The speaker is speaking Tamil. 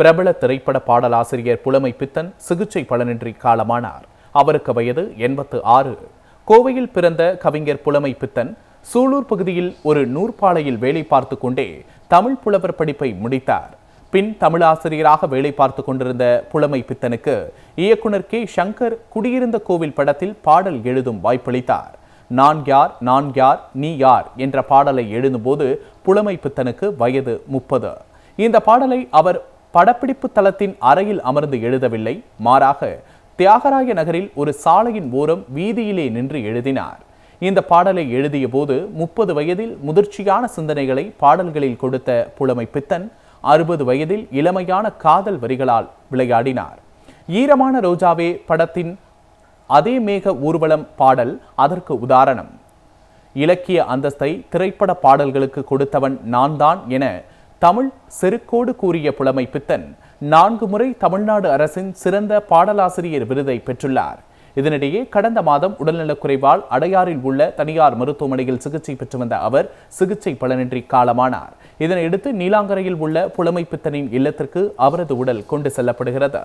பிரபல திரைப்பட பாடலாசிரியர் புலமை பித்தன் சிகிச்சை பலனின்றி காலமானார் அவருக்கு வயது எண்பத்து ஆறு கோவையில் பிறந்த கவிஞர் புலமை பித்தன் சூலூர் பகுதியில் ஒரு நூற்பாலையில் வேலை பார்த்து கொண்டே தமிழ் புலவர் படிப்பை முடித்தார் பின் தமிழ் ஆசிரியராக வேலை பார்த்து கொண்டிருந்த புலமை பித்தனுக்கு இயக்குனர் கே சங்கர் குடியிருந்த கோவில் படத்தில் பாடல் எழுதும் வாய்ப்பளித்தார் நான் யார் நான் யார் நீ யார் என்ற பாடலை எழுதும்போது புலமை பித்தனுக்கு வயது முப்பது இந்த பாடலை அவர் படப்பிடிப்பு தளத்தின் அறையில் அமர்ந்து எழுதவில்லை மாறாக தியாகராய நகரில் ஒரு சாலையின் ஓரம் வீதியிலே நின்று எழுதினார் இந்த பாடலை எழுதிய போது முப்பது வயதில் முதிர்ச்சியான சிந்தனைகளை பாடல்களில் கொடுத்த புலமை பித்தன் அறுபது வயதில் இளமையான காதல் வரிகளால் விளையாடினார் ஈரமான ரோஜாவே படத்தின் அதே மேக ஊர்வலம் பாடல் அதற்கு உதாரணம் இலக்கிய அந்தஸ்தை திரைப்பட பாடல்களுக்கு கொடுத்தவன் நான் தான் என தமிழ் செருக்கோடு கூறிய புலமை பித்தன் நான்கு முறை தமிழ்நாடு அரசின் சிறந்த பாடலாசிரியர் விருதை பெற்றுள்ளார் இதனிடையே கடந்த மாதம் உடல்நலக்குறைவால் அடையாறில் உள்ள தனியார் மருத்துவமனையில் சிகிச்சை பெற்று வந்த அவர் சிகிச்சை பலனின்றி காலமானார் இதனையடுத்து நீலாங்கரையில் உள்ள புலமை பித்தனின் இல்லத்திற்கு அவரது உடல் கொண்டு செல்லப்படுகிறது